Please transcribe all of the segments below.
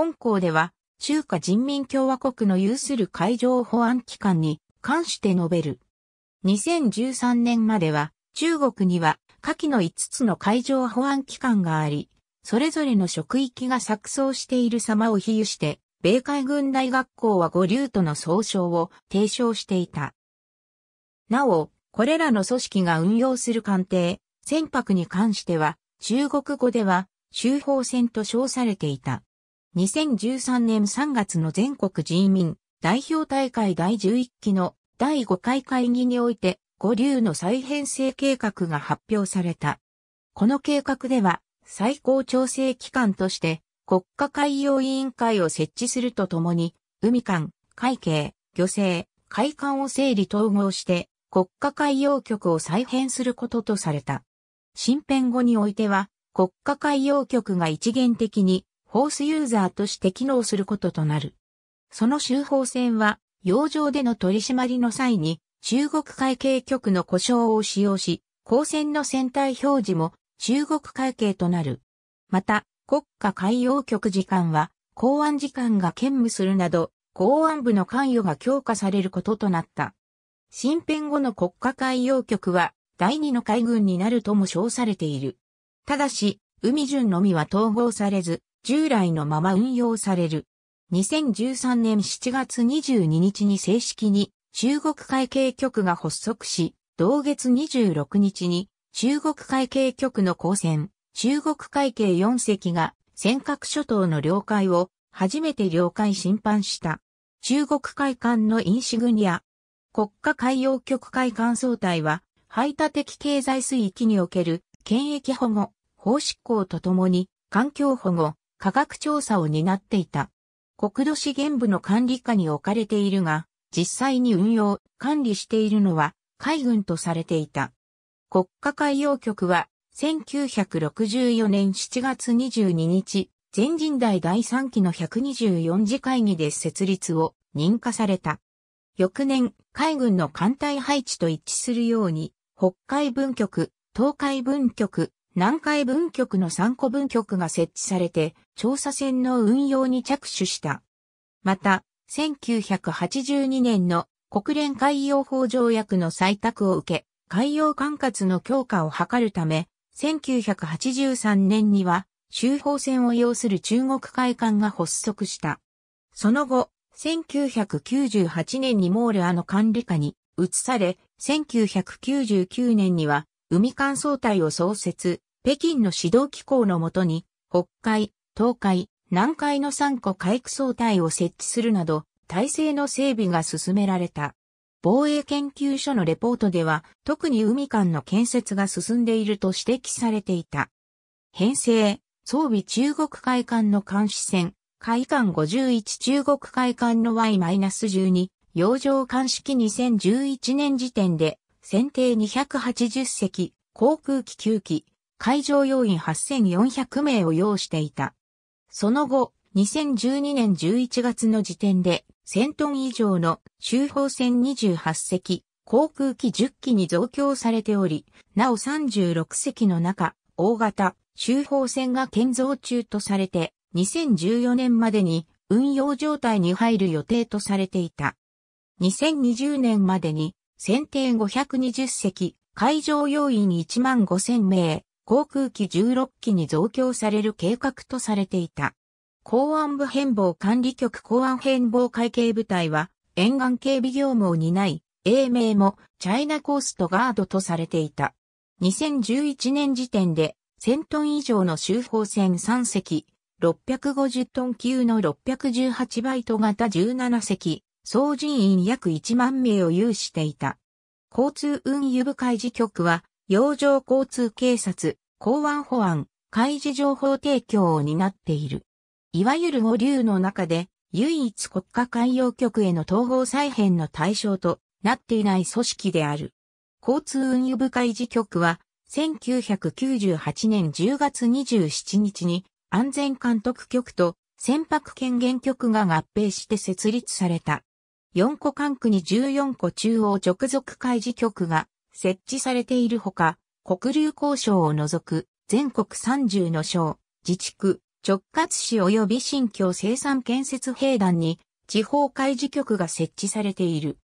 本校では、中華人民共和国の有する海上保安機関に関して述べる。2013年までは、中国には下記の5つの海上保安機関があり、それぞれの職域が錯綜している様を比喩して、米海軍大学校は五竜との総称を提唱していた。なお、これらの組織が運用する艦艇、船舶に関しては、中国語では、集法船と称されていた。2013年3月の全国人民代表大会第11期の第5回会議において、五流の再編成計画が発表された。この計画では、最高調整機関として、国家海洋委員会を設置するとともに、海間、海警、漁政、海間を整理統合して、国家海洋局を再編することとされた。新編後においては、国家海洋局が一元的にホースユーザーとして機能することとなる。その周法船は、洋上での取り締まりの際に、中国海警局の故障を使用し、航船の船体表示も中国海警となる。また、国家海洋局次官は、公安次官が兼務するなど、公安部の関与が強化されることとなった。新編後の国家海洋局は、第二の海軍になるとも称されている。ただし、海順のみは統合されず、従来のまま運用される。2013年7月22日に正式に中国会計局が発足し、同月26日に中国会計局の公船、中国会計4隻が尖閣諸島の領海を初めて領海侵犯した。中国海艦のインシグニア。国家海洋局海艦総体は排他的経済水域における権益保護、法執行とともに環境保護、科学調査を担っていた。国土資源部の管理下に置かれているが、実際に運用、管理しているのは海軍とされていた。国家海洋局は1964年7月22日、全人代第3期の124次会議で設立を認可された。翌年、海軍の艦隊配置と一致するように、北海分局、東海分局、南海分局の参個分局が設置されて、調査船の運用に着手した。また、1982年の国連海洋法条約の採択を受け、海洋管轄の強化を図るため、1983年には、周法船を要する中国海艦が発足した。その後、1998年にモールアの管理下に移され、1999年には、海艦総体を創設、北京の指導機構のもとに、北海、東海、南海の3個海区総体を設置するなど、体制の整備が進められた。防衛研究所のレポートでは、特に海間の建設が進んでいると指摘されていた。編成、装備中国海艦の監視船、海艦51中国海艦の Y-12、洋上監視機2011年時点で、選定280隻、航空機9機、会場要員8400名を要していた。その後、2012年11月の時点で、1000トン以上の周砲船28隻、航空機10機に増強されており、なお36隻の中、大型、周砲船が建造中とされて、2014年までに運用状態に入る予定とされていた。2020年までに、選定520隻、会場要員1万5000名、航空機16機に増強される計画とされていた。公安部変貌管理局公安変貌会計部隊は沿岸警備業務を担い、英名もチャイナコーストガードとされていた。2011年時点で1000トン以上の周法船3隻、650トン級の618バイト型17隻、総人員約1万名を有していた。交通運輸部会事局は洋上交通警察、港湾保安、海事情報提供を担っている。いわゆる五流の中で、唯一国家海洋局への統合再編の対象となっていない組織である。交通運輸部海事局は、1998年10月27日に安全監督局と船舶権限局が合併して設立された。4個管区に14個中央直属海事局が設置されているほか、黒竜交渉を除く全国30の省、自治区、直轄市及び新疆生産建設兵団に地方開示局が設置されている。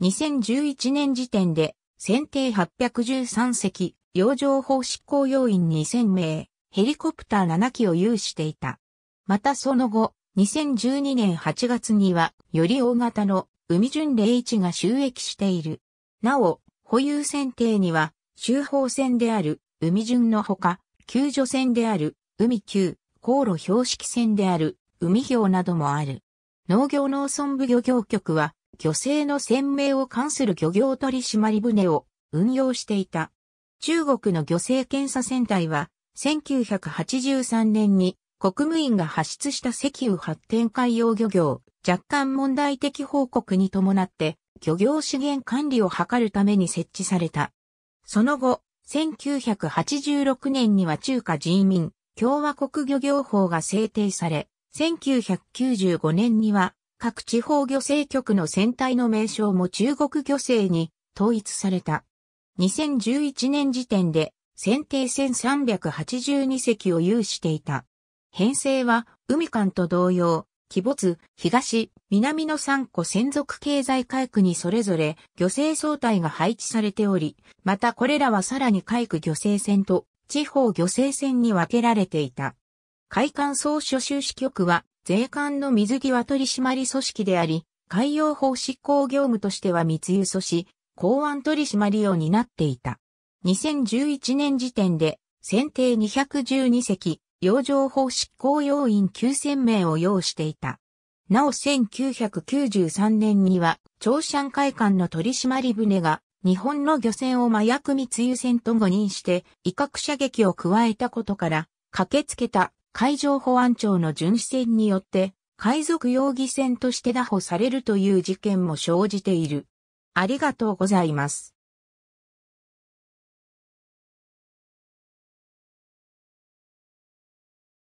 2011年時点で選定813隻、洋上法執行要員2000名、ヘリコプター7機を有していた。またその後、2012年8月には、より大型の海巡礼1が収益している。なお、保有船艇には、周法船である海順のほか、救助船である海級、航路標識船である海標などもある。農業農村部漁業局は、漁政の船名を関する漁業取締船を運用していた。中国の漁政検査船体は、1983年に国務院が発出した石油発展海洋漁業、若干問題的報告に伴って、漁業資源管理を図るために設置された。その後、1986年には中華人民共和国漁業法が制定され、1995年には各地方漁政局の船体の名称も中国漁政に統一された。2011年時点で船定1 382隻を有していた。編成は海艦と同様、鬼没、東、南の3個専属経済海区にそれぞれ漁政総体が配置されており、またこれらはさらに海区漁政船と地方漁政船に分けられていた。海関総所収支局は税関の水際取締組織であり、海洋法執行業務としては密輸組織、港湾取締を担っていた。2011年時点で、選定212隻、洋上法執行要員9000名を要していた。なお1993年には、長鮮海艦の取締船が、日本の漁船を麻薬密輸船と誤認して、威嚇射撃を加えたことから、駆けつけた海上保安庁の巡視船によって、海賊容疑船として拿捕されるという事件も生じている。ありがとうございます。